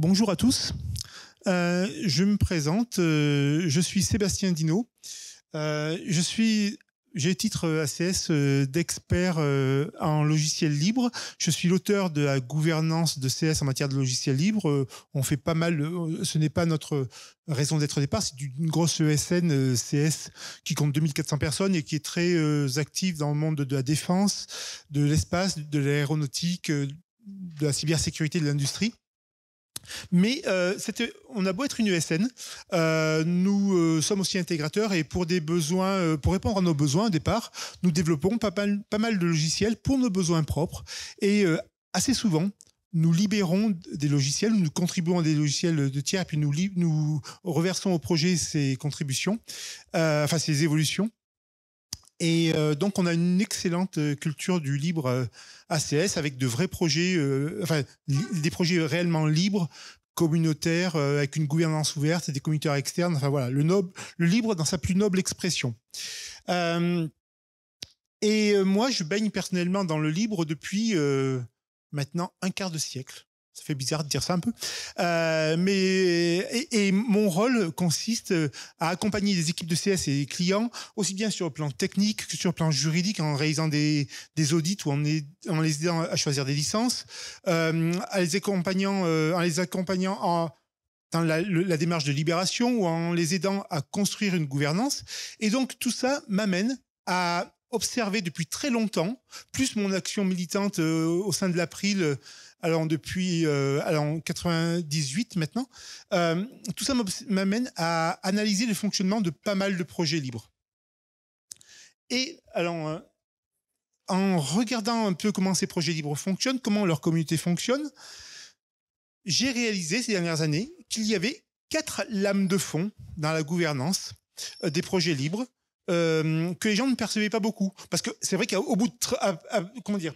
Bonjour à tous. Euh, je me présente. Euh, je suis Sébastien Dino. Euh, je suis j'ai titre ACS euh, d'expert en logiciel libre. Je suis l'auteur de la gouvernance de CS en matière de logiciel libre. On fait pas mal, ce n'est pas notre raison d'être départ, c'est une grosse ESN CS qui compte 2400 personnes et qui est très active dans le monde de la défense, de l'espace, de l'aéronautique, de la cybersécurité, de l'industrie. Mais euh, on a beau être une USN, euh, nous euh, sommes aussi intégrateurs et pour répondre à nos besoins au départ, nous développons pas mal, de logiciels pour nos besoins propres et assez souvent. Nous libérons des logiciels, nous contribuons à des logiciels de tiers, et puis nous, nous reversons au projet ces contributions, enfin ces évolutions. Et euh, donc, on a une excellente euh, culture du libre euh, ACS avec de vrais projets, enfin, des projets réellement libres, communautaires, avec une gouvernance ouverte et des communautaires externes. Enfin, voilà, le, noble, le libre dans sa plus noble expression. et moi, je baigne personnellement dans le libre depuis maintenant un quart de siècle. Ça fait bizarre de dire ça un peu. Euh, mais, et, mon rôle consiste euh, à accompagner les équipes de CS et les clients, aussi bien sur le plan technique que sur le plan juridique, en réalisant des, audits ou en, les aidant à choisir des licences, euh, les accompagnant, en les accompagnant en, dans la, la, démarche de libération ou en les aidant à construire une gouvernance. Et donc tout ça m'amène à observé depuis très longtemps, plus mon action militante euh, au sein de l'April, euh, alors depuis 1998 alors 98 maintenant, euh, tout ça m'amène à analyser le fonctionnement de pas mal de projets libres. Et alors, en regardant un peu comment ces projets libres fonctionnent, comment leur communauté fonctionne, j'ai réalisé ces dernières années qu'il y avait quatre lames de fond dans la gouvernance des projets libres euh, que les gens ne percevaient pas beaucoup. Parce que c'est vrai qu'au bout de... comment dire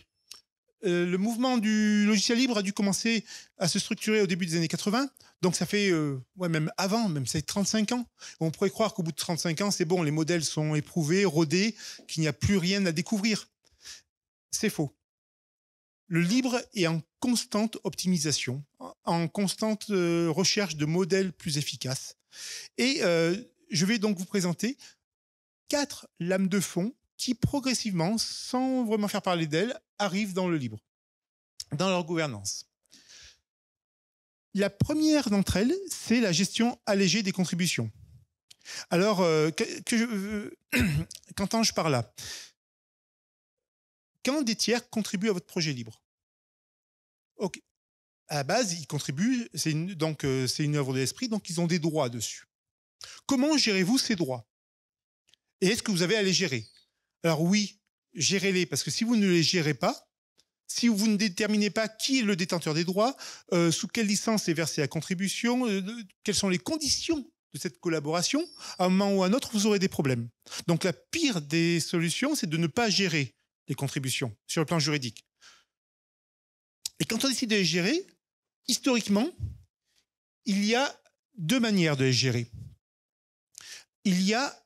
euh, le mouvement du logiciel libre a dû commencer à se structurer au début des années 80. Donc ça fait, euh, ouais, même avant, même ça fait 35 ans. On pourrait croire qu'au bout de 35 ans, c'est bon, les modèles sont éprouvés, rodés, qu'il n'y a plus rien à découvrir. C'est faux. Le libre est en constante optimisation, en constante recherche de modèles plus efficaces. Et je vais donc vous présenter quatre lames de fond qui progressivement, sans vraiment faire parler d'elles, arrivent dans le libre, dans leur gouvernance. La première d'entre elles, c'est la gestion allégée des contributions. Alors, euh, euh, qu'entends-je par là Quand des tiers contribuent à votre projet libre, à la base, ils contribuent, c'est donc euh, c'est une œuvre de l'esprit, donc ils ont des droits dessus. Comment gérez-vous ces droits et est-ce que vous avez à les gérer Alors oui, gérez-les, parce que si vous ne les gérez pas, si vous ne déterminez pas qui est le détenteur des droits, euh, sous quelle licence est versée la contribution, euh, quelles sont les conditions de cette collaboration, à un moment ou à un autre, vous aurez des problèmes. Donc la pire des solutions, c'est de ne pas gérer les contributions sur le plan juridique. Et quand on décide de les gérer, historiquement, il y a deux manières de les gérer. Il y a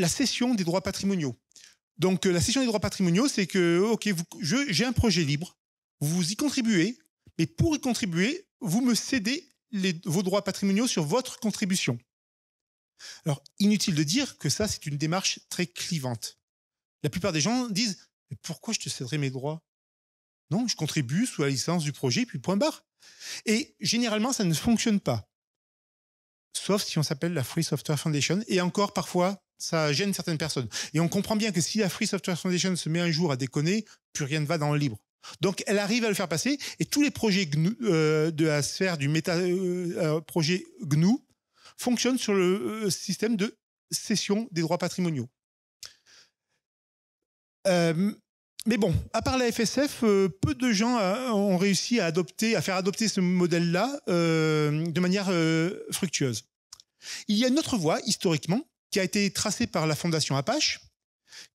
la cession des droits patrimoniaux. Donc euh, la cession des droits patrimoniaux, c'est que, euh, OK, j'ai un projet libre, vous y contribuez, mais pour y contribuer, vous me cédez vos droits patrimoniaux sur votre contribution. Alors, inutile de dire que ça, c'est une démarche très clivante. La plupart des gens disent mais Pourquoi je te céderai mes droits Non, je contribue sous la licence du projet, puis point barre. Et généralement, ça ne fonctionne pas. Sauf si on s'appelle la Free Software Foundation, et encore parfois ça gêne certaines personnes. Et on comprend bien que si la Free Software Foundation se met un jour à déconner, plus rien ne va dans le libre. Donc elle arrive à le faire passer et tous les projets GNU, euh, de la sphère du euh, euh, projet GNU fonctionnent sur le système de cession des droits patrimoniaux. mais bon, à part la FSF, peu de gens ont réussi à adopter, à faire adopter ce modèle-là de manière fructueuse. Il y a une autre voie historiquement qui a été tracé par la fondation Apache,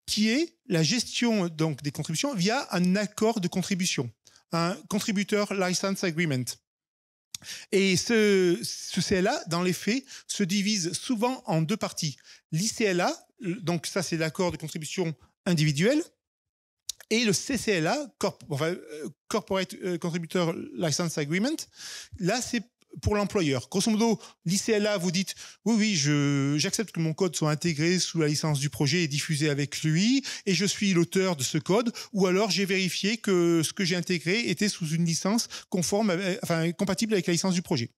qui est la gestion donc des contributions via un accord de contribution, un contributor license agreement. Et ce, CLA, dans les faits, se divise souvent en deux parties. L'ICLA, euh, donc ça c'est l'accord de contribution individuelle, et le CCLA, euh, Corporate euh, Contributor License Agreement. Là, c'est pour l'employeur. Grosso modo, l'ICLA, vous dites, oui, oui, j'accepte que mon code soit intégré sous la licence du projet et diffusé avec lui, et je suis l'auteur de ce code, ou alors j'ai vérifié que ce que j'ai intégré était sous une licence conforme, enfin, compatible avec la licence du projet.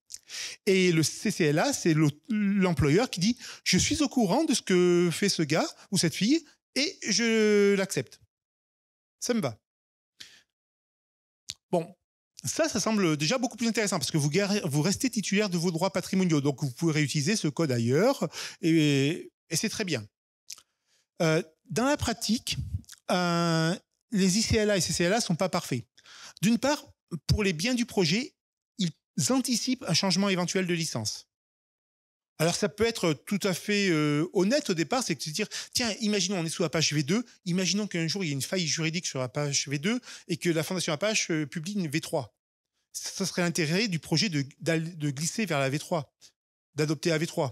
Et le CCLA, c'est l'employeur qui dit, je suis au courant de ce que fait ce gars ou cette fille, et je l'accepte. Ça me va. Bon, ça, ça semble déjà beaucoup plus intéressant parce que vous, restez titulaire de vos droits patrimoniaux. Donc, vous pouvez réutiliser ce code ailleurs et, c'est très bien. Euh, dans la pratique, euh, les ICLA et CCLA ne sont pas parfaits. D'une part, pour les biens du projet, ils anticipent un changement éventuel de licence. Alors ça peut être tout à fait euh, honnête au départ, c'est de se dire, tiens, imaginons, on est sous Apache V2, imaginons qu'un jour il y ait une faille juridique sur Apache V2 et que la fondation Apache publie une V3 ça serait l'intérêt du projet de, glisser vers la V3, d'adopter la V3.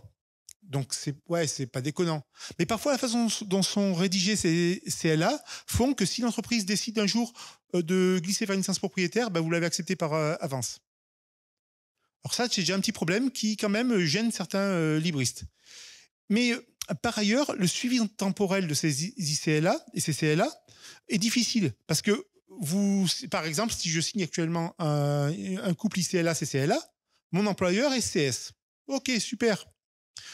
Donc c'est ouais, c'est pas déconnant. Mais parfois la façon dont sont rédigés ces CLA font que si l'entreprise décide un jour euh, de glisser vers une licence propriétaire, bah, vous l'avez accepté par euh, avance. Alors ça, c'est déjà un petit problème qui quand même gêne certains euh, libristes. Mais par ailleurs, le suivi temporel de ces ICLA et ces CLA est difficile parce que vous, par exemple, si je signe actuellement un, un couple ICLA-CCLA, mon employeur est CS. Ok, super.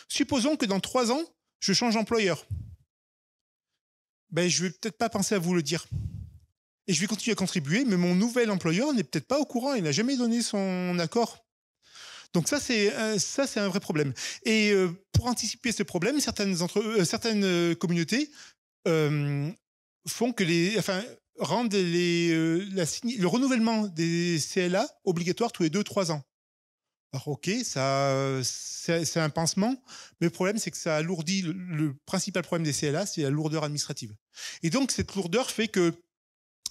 Supposons que dans trois ans, je change d'employeur. Ben, je vais peut-être pas penser à vous le dire. Et je vais continuer à contribuer, mais mon nouvel employeur n'est peut-être pas au courant, il n'a jamais donné son accord. Donc ça, c'est euh, ça, c'est un vrai problème. Et euh, pour anticiper ce problème, certaines, entre, euh, certaines communautés font que les, rendre les, euh, le renouvellement des CLA obligatoire tous les 2-3 ans. Alors ok, ça, c'est un pansement, mais le problème c'est que ça alourdit le, principal problème des CLA, c'est la lourdeur administrative. Et donc cette lourdeur fait que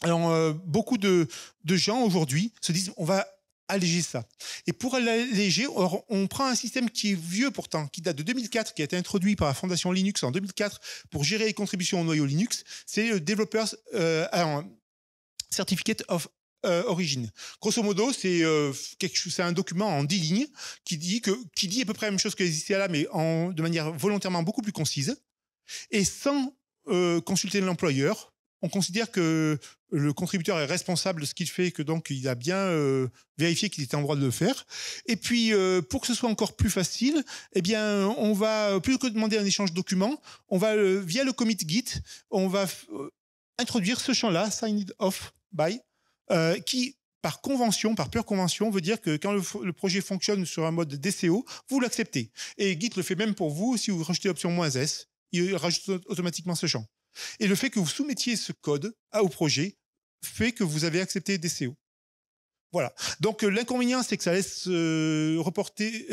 euh, beaucoup de, de gens aujourd'hui se disent on va alléger ça. Et pour l'alléger, on prend un système qui est vieux pourtant, qui date de 2004, qui a été introduit par la Fondation Linux en 2004 pour gérer les contributions au noyau Linux. C'est le Developers euh, Certificate of euh, Origin. Grosso modo, c'est euh, un document en 10 lignes qui dit que qui dit à peu près la même chose que les là, mais en, de manière volontairement beaucoup plus concise et sans consulter l'employeur, on considère que le contributeur est responsable de ce qu'il fait et que donc il a bien euh, vérifié qu'il était en droit de le faire. Et puis, euh, pour que ce soit encore plus facile, eh bien, on va, plutôt que demander un échange de documents, on va, euh, via le commit Git, on va introduire ce champ-là, signed off by, qui, par convention, par pure convention, veut dire que quand le, projet fonctionne sur un mode DCO, vous l'acceptez. Et Git le fait même pour vous si vous rajoutez l'option -S, il rajoute automatiquement ce champ. Et le fait que vous soumettiez ce code à, au projet fait que vous avez accepté des CO. E voilà. Donc euh, l'inconvénient, c'est que euh,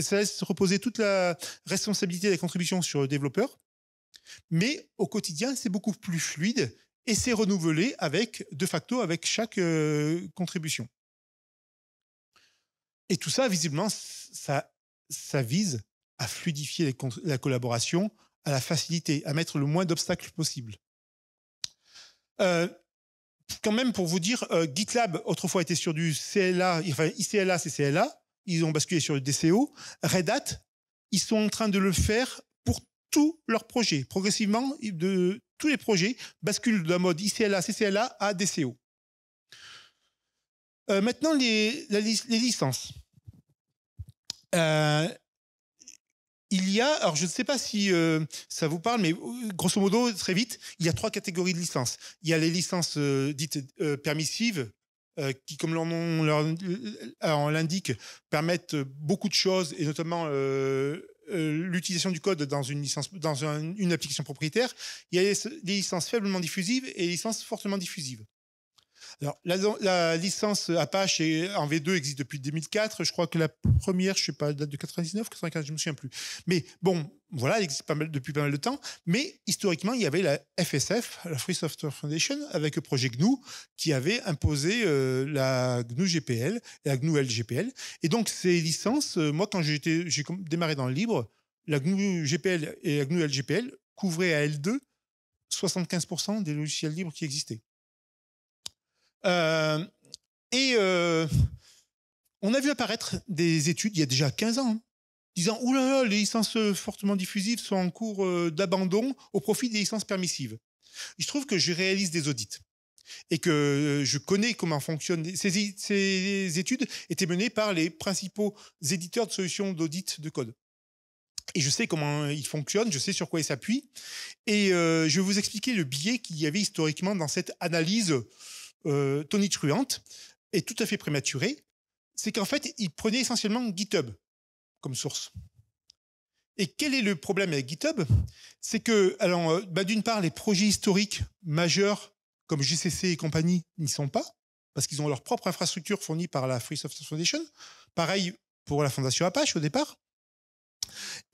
ça laisse reposer toute la responsabilité des contributions sur le développeur. Mais au quotidien, c'est beaucoup plus fluide et c'est renouvelé avec de facto avec chaque euh, contribution. Et tout ça, visiblement, ça, ça vise à fluidifier la collaboration, à la faciliter, à mettre le moins d'obstacles possible. Euh, quand même, pour vous dire, euh, GitLab, autrefois, était sur du CLA, enfin, ICLA, CCLA. Ils ont basculé sur le DCO. Red Hat, ils sont en train de le faire pour tous leurs projets. Progressivement, de, tous les projets basculent d'un mode ICLA, CCLA à DCO. Euh, maintenant, les, les licences. Euh, il y a, alors je ne sais pas si euh, ça vous parle, mais euh, grosso modo, très vite, il y a trois catégories de licences. Il y a les licences euh, dites permissives, qui, comme leur nom l'indique, permettent beaucoup de choses, et notamment l'utilisation du code dans une licence, dans une application propriétaire. Il y a les, les licences faiblement diffusives et les licences fortement diffusives la, licence Apache et en V2 existe depuis 2004. Je crois que la première, je sais pas, date de 99, 95, je me souviens plus. Mais bon, voilà, elle existe pas depuis pas mal de temps. Mais historiquement, il y avait la FSF, la Free Software Foundation, avec le projet GNU, qui avait imposé euh, la GNU GPL, la GNU LGPL. Et donc, ces licences, euh, moi, quand j'ai démarré dans le libre, la GNU GPL et la GNU LGPL couvraient à L2 75% des logiciels libres qui existaient. Euh, et euh, on a vu apparaître des études il y a déjà 15 ans, hein, disant Ouh là là, les licences euh, fortement diffusives sont en cours d'abandon au profit des licences permissives. je trouve que je réalise des audits et que je connais comment fonctionnent ces, études étaient menées par les principaux éditeurs de solutions d'audit de code. Et je sais comment ils fonctionnent, je sais sur quoi ils s'appuient. Et je vais vous expliquer le biais qu'il y avait historiquement dans cette analyse euh, Tony Truant est tout à fait prématuré c'est qu'en fait, il prenait essentiellement GitHub comme source. Et quel est le problème avec GitHub C'est que, alors, euh, bah, d'une part, les projets historiques majeurs comme GCC et compagnie n'y sont pas, parce qu'ils ont leur propre infrastructure fournie par la Free Software Foundation. Pareil pour la Fondation Apache au départ.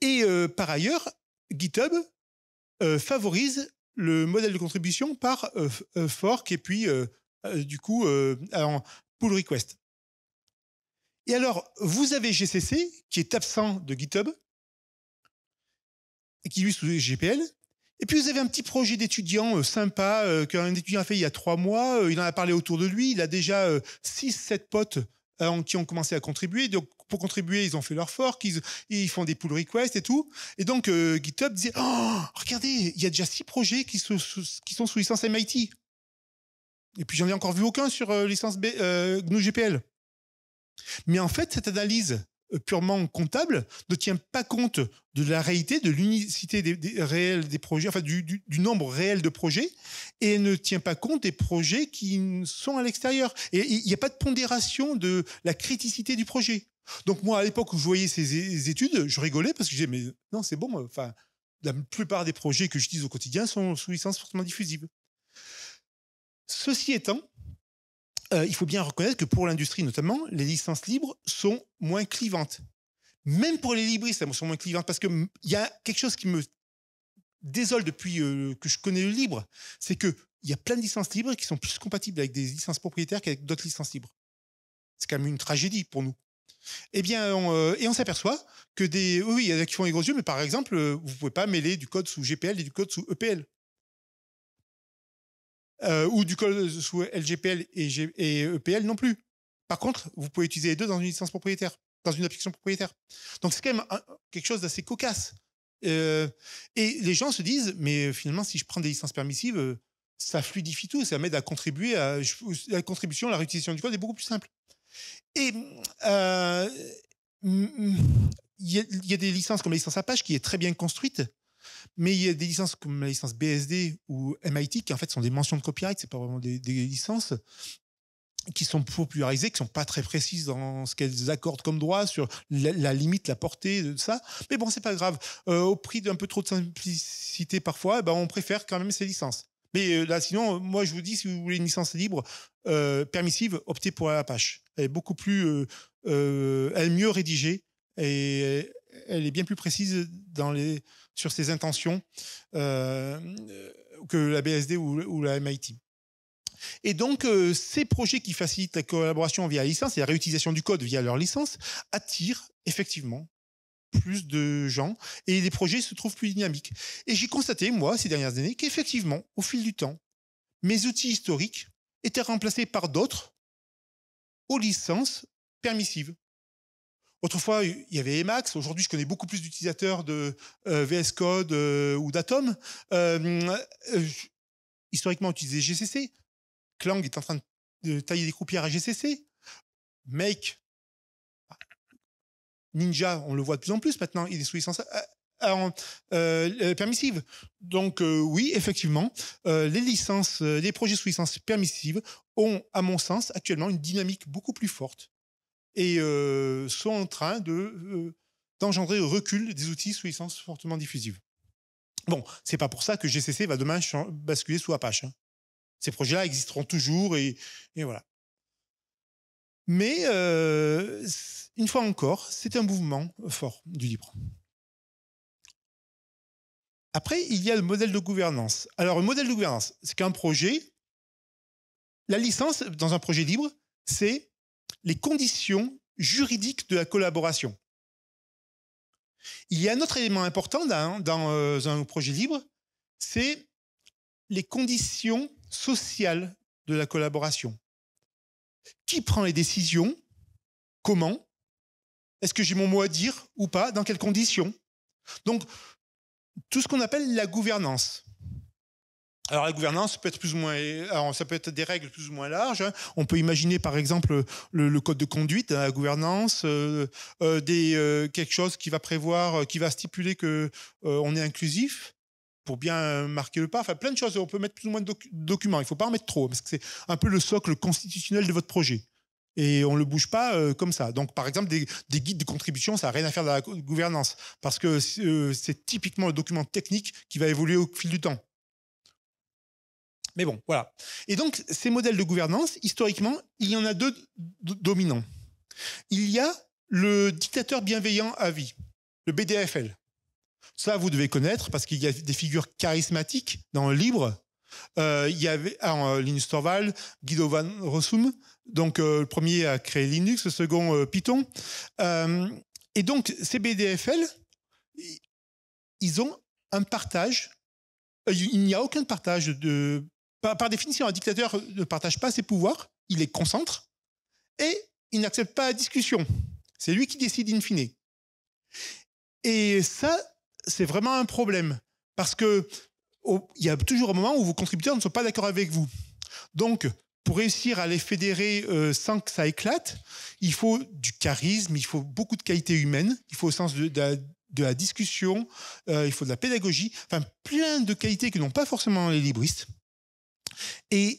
Et euh, par ailleurs, GitHub favorise le modèle de contribution par fork et puis euh, du coup, euh, en pull request. Et alors, vous avez GCC qui est absent de GitHub, qui lui sous GPL. Et puis vous avez un petit projet d'étudiant euh, sympa qu'un étudiant a fait il y a trois mois. il en a parlé autour de lui. Il a déjà six, sept potes qui ont commencé à contribuer. Donc pour contribuer, ils ont fait leur fork, ils, font des pull requests et tout. Et donc GitHub disait oh, regardez, il y a déjà six projets qui, qui sont sous licence MIT. Et puis j'en ai encore vu aucun sur euh, licence B, euh, GNU GPL. Mais en fait, cette analyse euh, purement comptable ne tient pas compte de la réalité, de l'unicité des, des, des projets, enfin du, nombre réel de projets, et ne tient pas compte des projets qui sont à l'extérieur. Et il n'y a pas de pondération de la criticité du projet. Donc moi, à l'époque où je voyais ces études, je rigolais parce que je disais, mais non, c'est bon, enfin, la plupart des projets que je dis au quotidien sont sous licence fortement diffusible. Ceci étant, euh, il faut bien reconnaître que pour l'industrie notamment, les licences libres sont moins clivantes. Même pour les libristes, elles sont moins clivantes parce qu'il y a quelque chose qui me désole depuis euh, que je connais le libre, c'est qu'il y a plein de licences libres qui sont plus compatibles avec des licences propriétaires qu'avec d'autres licences libres. C'est quand même une tragédie pour nous. Eh bien, euh, et on s'aperçoit que des... Oui, il y en a qui font les gros yeux, mais par exemple, vous ne pouvez pas mêler du code sous GPL et du code sous EPL. Euh, ou du code sous LGPL et, G et EPL non plus. Par contre, vous pouvez utiliser les deux dans une licence propriétaire, dans une application propriétaire. Donc c'est quand même quelque chose d'assez cocasse. Euh, et les gens se disent, mais finalement, si je prends des licences permissives, euh, ça fluidifie tout, ça m'aide à contribuer à, la contribution, la réutilisation du code est beaucoup plus simple. Et il y, a des licences comme la licence Apache qui est très bien construite, mais il y a des licences comme la licence BSD ou MIT qui en fait sont des mentions de copyright, c'est pas vraiment des, licences qui sont popularisées, qui sont pas très précises dans ce qu'elles accordent comme droit sur la, limite, la portée de ça. Mais bon, c'est pas grave. Euh, au prix d'un peu trop de simplicité parfois, ben on préfère quand même ces licences. Mais euh, là, sinon, moi, je vous dis, si vous voulez une licence libre, euh, permissive, optez pour Apache. Elle est beaucoup plus, elle est mieux rédigée, et euh, elle est bien plus précise dans les, sur ses intentions euh, que la BSD ou, la MIT. Et donc, euh, ces projets qui facilitent la collaboration via la licence et la réutilisation du code via leur licence attirent effectivement plus de gens et les projets se trouvent plus dynamiques. Et j'ai constaté, moi, ces dernières années, qu'effectivement, au fil du temps, mes outils historiques étaient remplacés par d'autres aux licences permissives. Autrefois, il y avait Emacs. Aujourd'hui, je connais beaucoup plus d'utilisateurs de euh, VS Code euh, ou d'Atom. Euh, historiquement, historiquement, utilisait GCC. Clang est en train de tailler des croupières à GCC. Make, ah, Ninja, on le voit de plus en plus maintenant. Il est sous licence permissive. Donc oui, effectivement, les licences, les projets sous licence permissive ont, à mon sens, actuellement une dynamique beaucoup plus forte et euh, sont en train euh, d'engendrer le recul des outils sous licence fortement diffusive. Bon, c'est pas pour ça que GCC va demain basculer sous Apache. Hein. Ces projets-là existeront toujours et, voilà. Mais euh, une fois encore, c'est un mouvement fort du libre. Après, il y a le modèle de gouvernance. Alors, le modèle de gouvernance, c'est qu'un projet, la licence dans un projet libre, c'est les conditions juridiques de la collaboration. Il y a un autre élément important dans, euh, un projet libre, c'est les conditions sociales de la collaboration. Qui prend les décisions Comment Est-ce que j'ai mon mot à dire ou pas Dans quelles conditions Donc, tout ce qu'on appelle la gouvernance. Alors la gouvernance peut être plus ou moins, ça peut être des règles plus ou moins larges. On peut imaginer par exemple le, code de conduite, la gouvernance, euh, euh, euh, quelque chose qui va prévoir, qui va stipuler que on est inclusif pour bien marquer le pas. Enfin plein de choses. On peut mettre plus ou moins de documents. Il ne faut pas en mettre trop parce que c'est un peu le socle constitutionnel de votre projet et on ne le bouge pas comme ça. Donc, par exemple, des, guides de contribution, ça n'a rien à faire de la gouvernance, parce que c'est typiquement le document technique qui va évoluer au fil du temps. Mais bon, voilà. Et donc, ces modèles de gouvernance, historiquement, il y en a deux dominants. Il y a le dictateur bienveillant à vie, le BDFL. Ça, vous devez connaître parce qu'il y a des figures charismatiques dans le Libre. Euh, il y avait ah, euh, Linus Torvald, Guido van Rossum, donc euh, le premier a créé Linux, le second Python. et donc, ces BDFL, ils ont un partage. Il n'y a aucun partage de par, définition, un dictateur ne partage pas ses pouvoirs, il les concentre, et il n'accepte pas la discussion. C'est lui qui décide in fine. Et ça, c'est vraiment un problème. Parce que il y a toujours un moment où vos contributeurs ne sont pas d'accord avec vous. Donc, pour réussir à les fédérer euh, sans que ça éclate, il faut du charisme, il faut beaucoup de qualités humaines, il faut au sens de, la, discussion, euh, il faut de la pédagogie, enfin plein de qualités que n'ont pas forcément les libristes. Et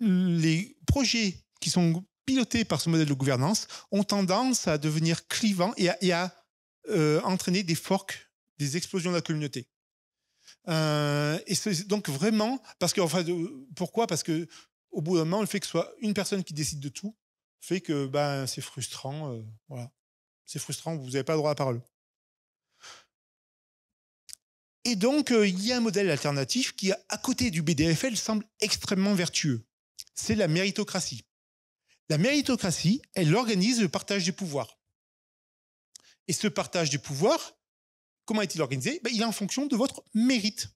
les projets qui sont pilotés par ce modèle de gouvernance ont tendance à devenir clivants et à, euh, entraîner des forks, des explosions de la communauté. Euh, et c'est donc vraiment, parce que, enfin, euh, pourquoi Parce que au bout d'un moment, le fait que ce soit une personne qui décide de tout fait que ben, c'est frustrant. voilà. C'est frustrant, vous n'avez pas le droit à la parole. Et donc, euh, il y a un modèle alternatif qui, à côté du BDFL, semble extrêmement vertueux. C'est la méritocratie. La méritocratie, elle organise le partage des pouvoirs. Et ce partage des pouvoirs, comment est-il organisé ben, Il est en fonction de votre mérite.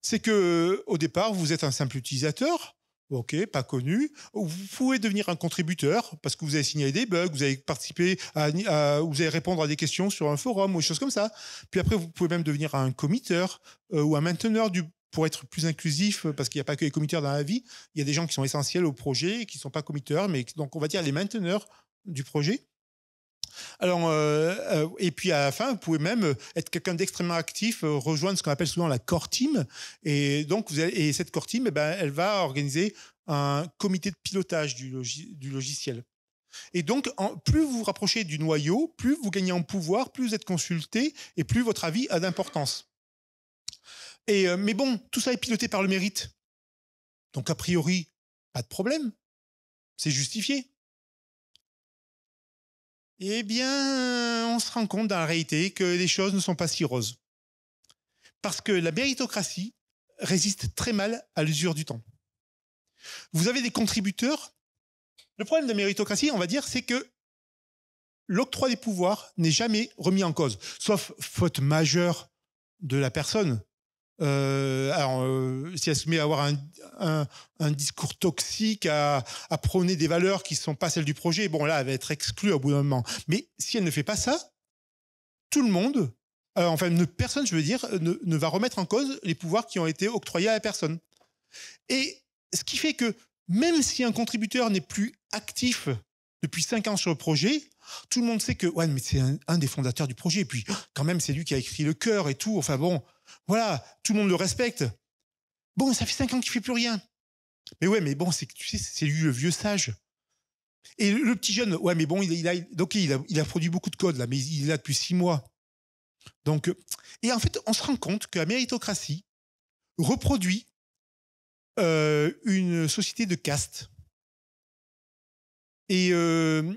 C'est que, euh, au départ, vous êtes un simple utilisateur, Ok, pas connu. Vous pouvez devenir un contributeur parce que vous avez signalé des bugs, vous avez participé à, vous avez répondre à des questions sur un forum ou des choses comme ça. Puis après, vous pouvez même devenir un committeur euh, ou un mainteneur du, pour être plus inclusif, euh, parce qu'il n'y a pas que les committeurs dans la vie. Il y a des gens qui sont essentiels au projet, qui ne sont pas committeurs, mais donc on va dire les mainteneurs du projet. Alors, euh, euh, et puis à la fin, vous pouvez même euh, être quelqu'un d'extrêmement actif, rejoindre ce qu'on appelle souvent la core team. Et donc, vous et cette core team, eh ben, elle va organiser un comité de pilotage du, du logiciel. Et donc, en, plus vous vous rapprochez du noyau, plus vous gagnez en pouvoir, plus vous êtes consulté et plus votre avis a d'importance. Et, mais bon, tout ça est piloté par le mérite. Donc, a priori, pas de problème. C'est justifié eh bien, euh, on se rend compte dans la réalité que les choses ne sont pas si roses. Parce que la méritocratie résiste très mal à l'usure du temps. Vous avez des contributeurs. Le problème de la méritocratie, on va dire, c'est que l'octroi des pouvoirs n'est jamais remis en cause, sauf faute majeure de la personne euh, alors, euh, si elle se met à avoir un, discours toxique, à, prôner des valeurs qui ne sont pas celles du projet, bon, là, elle va être exclue au bout d'un moment. Mais si elle ne fait pas ça, tout le monde, euh, enfin, ne, personne, je veux dire, ne, va remettre en cause les pouvoirs qui ont été octroyés à la personne. Et ce qui fait que même si un contributeur n'est plus actif depuis 5 ans sur le projet, tout le monde sait que, ouais, mais c'est un, un des fondateurs du projet, et puis quand même, c'est lui qui a écrit le cœur et tout, enfin bon. Voilà, tout le monde le respecte. Bon, ça fait cinq ans qu'il fait plus rien. Mais ouais, mais bon, c'est tu sais, c'est lui le vieux sage. Et le, petit jeune, ouais, mais bon, il, a, donc il produit beaucoup de codes là, mais il, est là depuis six mois. Donc, et en fait, on se rend compte que la méritocratie reproduit euh, une société de caste euh,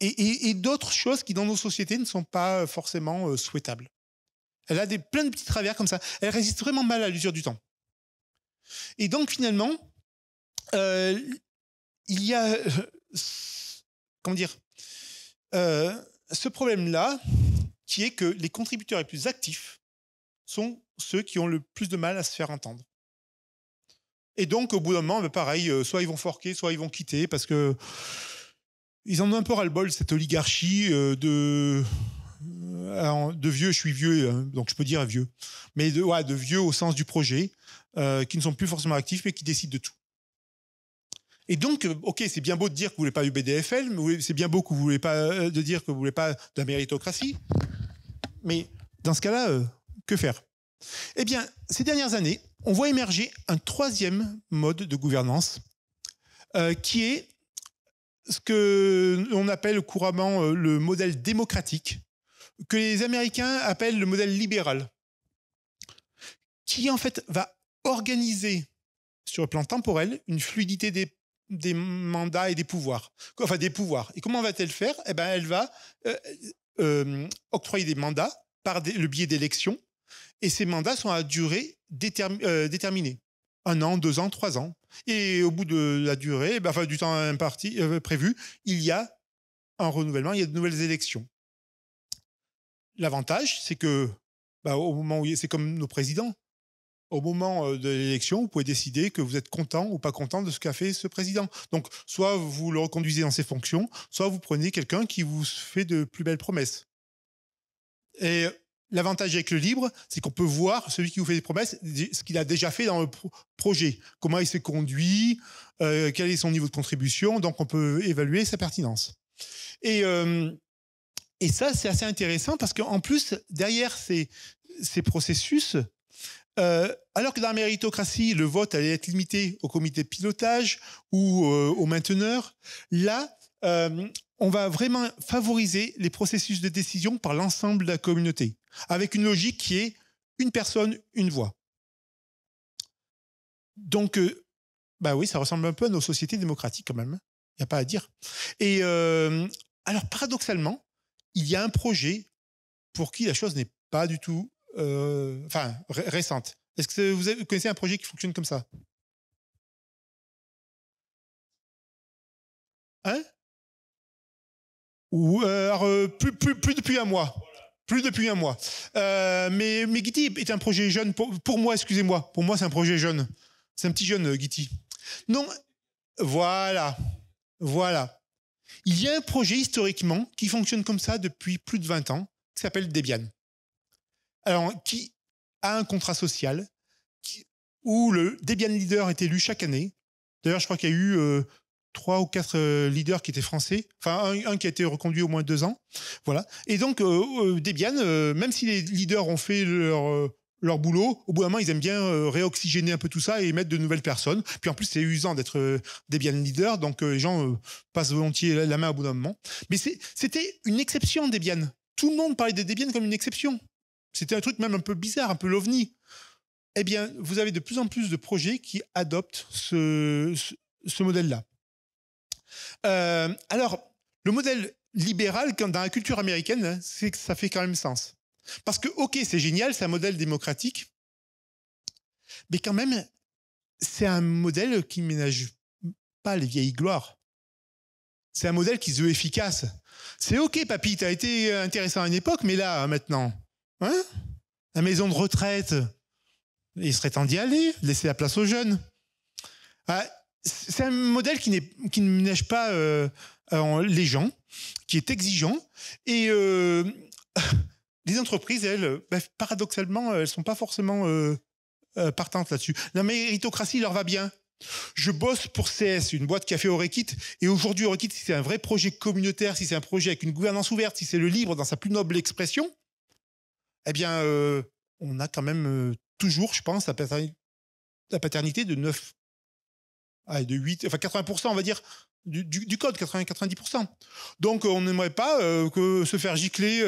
et, et, d'autres choses qui dans nos sociétés ne sont pas forcément euh, souhaitables. Elle a des, plein de petits travers comme ça. Elle résiste vraiment mal à l'usure du temps. Et donc finalement, euh, il y a... Euh, comment dire euh, Ce problème-là, qui est que les contributeurs les plus actifs sont ceux qui ont le plus de mal à se faire entendre. Et donc, au bout d'un moment, bah, pareil, soit ils vont forquer, soit ils vont quitter, parce que ils en ont un peu ras-le-bol, cette oligarchie de euh, de vieux, je suis vieux, hein, donc je peux dire vieux, mais de, de vieux au sens du projet, euh, qui ne sont plus forcément actifs, mais qui décident de tout. Et donc, euh, ok, c'est bien beau de dire que vous voulez pas du BDFL, c'est bien beau que vous voulez pas de dire que vous voulez pas de la méritocratie, mais dans ce cas-là, que faire Eh bien, ces dernières années, on voit émerger un troisième mode de gouvernance, qui est ce que l'on appelle couramment le modèle démocratique, que les Américains appellent le modèle libéral, qui en fait va organiser sur le plan temporel une fluidité des, mandats et des pouvoirs. Enfin, des pouvoirs. Et comment va-t-elle faire eh ben, Elle va euh, euh, octroyer des mandats par le biais d'élections, et ces mandats sont à durée euh, déterminée. Un an, deux ans, trois ans. Et au bout de la durée, eh ben, enfin, du temps imparti, prévu, il y a un renouvellement, il y a de nouvelles élections. L'avantage, c'est que bah, au moment où c'est comme nos présidents, au moment euh, de l'élection, vous pouvez décider que vous êtes content ou pas content de ce qu'a fait ce président. Donc, soit vous le reconduisez dans ses fonctions, soit vous prenez quelqu'un qui vous fait de plus belles promesses. Et l'avantage avec le libre, c'est qu'on peut voir celui qui vous fait des promesses, ce qu'il a déjà fait dans le projet, comment il s'est conduit, euh, quel est son niveau de contribution, donc on peut évaluer sa pertinence. Et euh, et ça, c'est assez intéressant parce qu'en plus, derrière ces, ces processus, euh, alors que dans la méritocratie, le vote allait être limité au comité de pilotage ou euh, au mainteneur, là, euh, on va vraiment favoriser les processus de décision par l'ensemble de la communauté, avec une logique qui est une personne, une voix. Donc, euh, bah oui, ça ressemble un peu à nos sociétés démocratiques quand même. Hein. Il n'y a pas à dire. Et alors, paradoxalement, il y a un projet pour qui la chose n'est pas du tout euh, enfin, récente. Est-ce que vous, connaissez un projet qui fonctionne comme ça Hein Ou euh, euh, plus, plus, plus, depuis un mois. Plus depuis un mois. mais, mais est un projet jeune. Pour, moi, excusez-moi. Pour moi, c'est un projet jeune. C'est un petit jeune, Gitty. Non, voilà. Voilà. Il y a un projet historiquement qui fonctionne comme ça depuis plus de 20 ans, qui s'appelle Debian. Alors, qui a un contrat social, où le Debian leader est élu chaque année. D'ailleurs, je crois qu'il y a eu euh, trois ou quatre euh, leaders qui étaient français, enfin un, qui a été reconduit au moins deux ans, voilà. Et donc euh, Debian, même si les leaders ont fait leur leur boulot, au bout d'un moment, ils aiment bien euh, réoxygéner un peu tout ça et mettre de nouvelles personnes. Puis en plus, c'est usant d'être Debian euh, des bien leaders, donc euh, les gens passent volontiers la main au bout d'un moment. Mais c'était une exception, Debian. Tout le monde parlait des Debian comme une exception. C'était un truc même un peu bizarre, un peu l'ovni. Eh bien, vous avez de plus en plus de projets qui adoptent ce, ce, modèle-là. alors, le modèle libéral, dans la culture américaine, hein, c'est que ça fait quand même sens. Parce que, ok, c'est génial, c'est un modèle démocratique, mais quand même, c'est un modèle qui ménage pas les vieilles gloires. C'est un modèle qui se veut efficace. C'est ok, papy, as été intéressant à une époque, mais là, maintenant, hein La maison de retraite, il serait temps d'y aller, laisser la place aux jeunes. Ah, c'est un modèle qui, qui ne ménage pas euh, les gens, qui est exigeant et euh, les entreprises, elles, euh, bah, paradoxalement, euh, elles sont pas forcément euh, partantes là-dessus. La méritocratie leur va bien. Je bosse pour CS, une boîte qui a fait Orekit, et aujourd'hui Orekit, si c'est un vrai projet communautaire, si c'est un projet avec une gouvernance ouverte, si c'est le libre dans sa plus noble expression, eh bien, on a quand même toujours, je pense, la paternité de 9, ah, de 8, enfin 80%, on va dire, du, code, 80-90%. Donc on n'aimerait pas que se faire gicler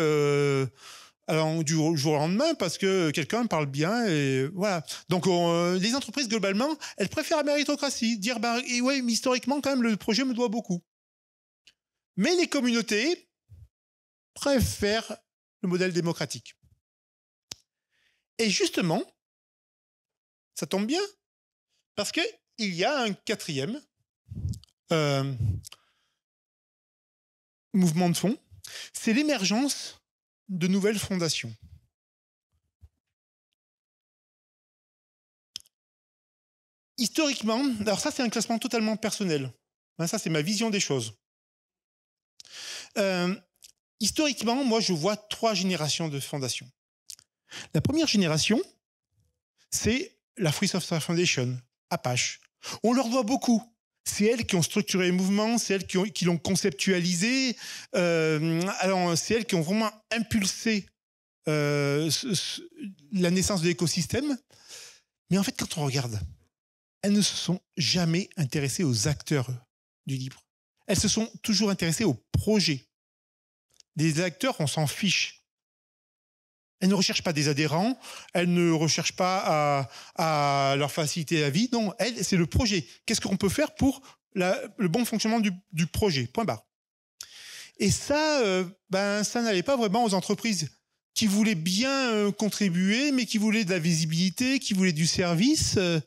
euh, du jour au lendemain parce que quelqu'un parle bien et voilà. Donc euh, les entreprises globalement, elles préfèrent la méritocratie, dire bah, ouais, historiquement quand même le projet me doit beaucoup. Mais les communautés préfèrent le modèle démocratique. Et justement, ça tombe bien parce que il y a un quatrième euh, mouvement de fond, c'est l'émergence de nouvelles fondations. Historiquement, alors ça c'est un classement totalement personnel, hein, ça c'est ma vision des choses. Euh, historiquement, moi je vois trois générations de fondations. La première génération, c'est la Free Software Foundation, Apache. On leur doit beaucoup c'est elles qui ont structuré les mouvements, c'est elles qui, l'ont conceptualisé. Euh, alors, c'est elles qui ont vraiment impulsé euh, la naissance de l'écosystème. Mais en fait, quand on regarde, elles ne se sont jamais intéressées aux acteurs du libre. Elles se sont toujours intéressées aux projets. Des acteurs, on s'en fiche. Elle ne recherche pas des adhérents, elle ne recherche pas à, à leur faciliter la vie. Non, elle, c'est le projet. Qu'est-ce qu'on peut faire pour le bon fonctionnement du, projet Point barre. Et ça, euh, ben, ça n'allait pas vraiment aux entreprises qui voulaient bien euh, contribuer, mais qui voulaient de la visibilité, qui voulaient du service. Euh,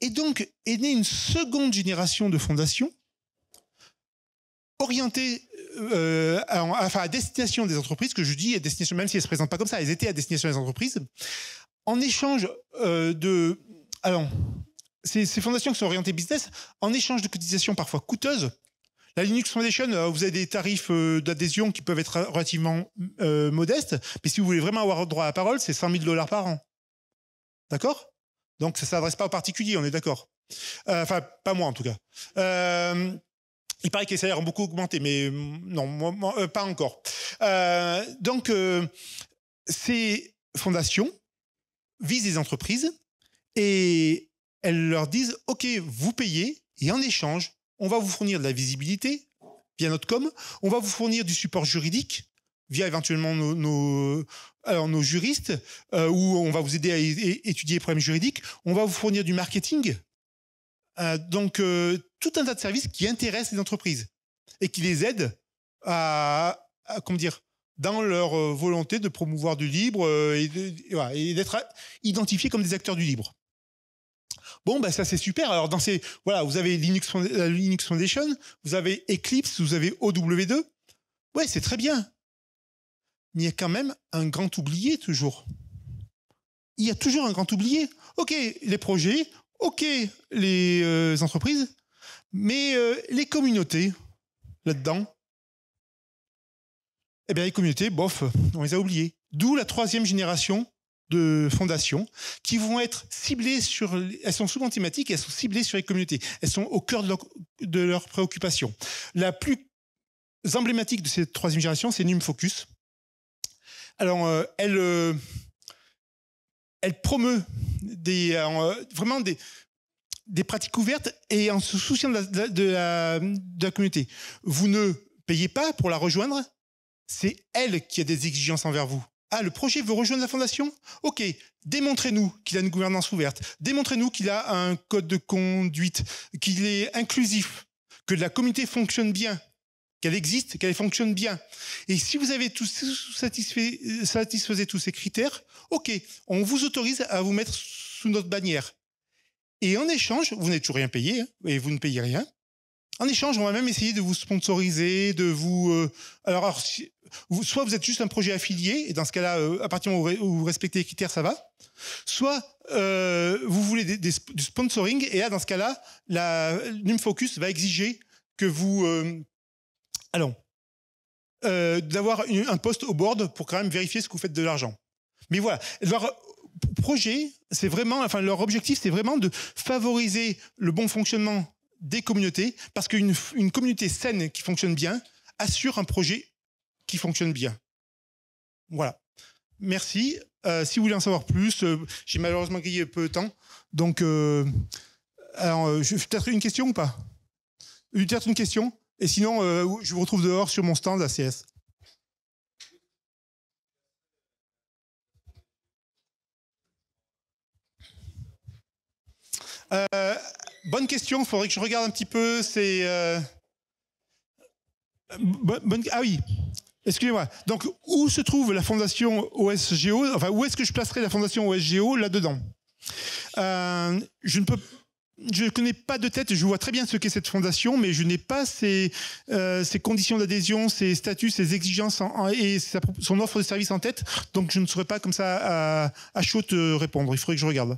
et donc est née une seconde génération de fondations orienté euh, euh, à, enfin, à destination des entreprises, que je dis destination, même si elles ne se présentent pas comme ça, elles étaient à destination des entreprises, en échange euh, de... Alors, ces, fondations qui sont orientées business, en échange de cotisations parfois coûteuses, la Linux Foundation, vous avez des tarifs d'adhésion qui peuvent être relativement modestes, mais si vous voulez vraiment avoir droit à la parole, c'est 100 000 dollars par an. D'accord Donc ça ne s'adresse pas aux particuliers, on est d'accord. Enfin, pas moi en tout cas. Il paraît que les salaires ont beaucoup augmenté, mais euh, non, euh, pas encore. Euh, donc, ces fondations visent les entreprises et elles leur disent, OK, vous payez et en échange, on va vous fournir de la visibilité via notre com, on va vous fournir du support juridique via éventuellement nos, nos, alors nos juristes, ou où on va vous aider à étudier les problèmes juridiques, on va vous fournir du marketing. donc, tout un tas de services qui intéressent les entreprises et qui les aident à, comment dire, dans leur euh, volonté de promouvoir du libre euh, et, d'être identifiés comme des acteurs du libre. Bon, ben, ça c'est super. Alors dans ces, voilà, vous avez Linux, euh, Foundation, vous avez Eclipse, vous avez OW2. Ouais, c'est très bien. Mais il y a quand même un grand oublié toujours. Il y a toujours un grand oublié. Ok, les projets, ok, les entreprises, mais euh, les communautés, là-dedans, eh bien, les communautés, bof, on les a oubliées. D'où la troisième génération de fondations qui vont être ciblées sur. Elles sont souvent thématiques, elles sont ciblées sur les communautés. Elles sont au cœur de, leurs préoccupations. La plus emblématique de cette troisième génération, c'est NumFocus. Alors, euh, elle, euh, elle promeut des, vraiment des, des pratiques ouvertes et en se souciant de la, communauté. Vous ne payez pas pour la rejoindre, c'est elle qui a des exigences envers vous. Ah, le projet veut rejoindre la fondation Ok, démontrez-nous qu'il a une gouvernance ouverte, démontrez-nous qu'il a un code de conduite, qu'il est inclusif, que la communauté fonctionne bien, qu'elle existe, qu'elle fonctionne bien. Et si vous avez tous satisfait, satisfaisez tous ces critères, ok, on vous autorise à vous mettre sous notre bannière. Et en échange, vous n'êtes toujours rien payé, hein, et vous ne payez rien. En échange, on va même essayer de vous sponsoriser, de vous. Euh, alors, soit vous êtes juste un projet affilié, et dans ce cas-là, euh, à partir où vous respectez les critères, ça va. Soit euh, vous voulez du sponsoring, et là, dans ce cas-là, la Numfocus va exiger que vous. allons. d'avoir un poste au board pour quand même vérifier ce que vous faites de l'argent. Mais voilà. Alors, projet, c'est vraiment, enfin leur objectif, c'est vraiment de favoriser le bon fonctionnement des communautés, parce qu'une communauté saine qui fonctionne bien assure un projet qui fonctionne bien. Voilà. Merci. Euh, si vous voulez en savoir plus, euh, j'ai malheureusement grillé peu de temps. Donc, euh, euh peut-être une question ou pas Peut-être une question Et sinon, je vous retrouve dehors sur mon stand à CS. Euh, bonne question, il faudrait que je regarde un petit peu. C'est. Euh, ah oui, excusez-moi. Donc, où se trouve la fondation OSGO Enfin, où est-ce que je placerai la fondation OSGO là-dedans euh, Je ne peux je connais pas de tête, je vois très bien ce qu'est cette fondation, mais je n'ai pas ses, conditions d'adhésion, ses statuts, ses exigences et son offre de service en tête, donc je ne saurais pas comme ça à, à chaud te répondre. Il faudrait que je regarde.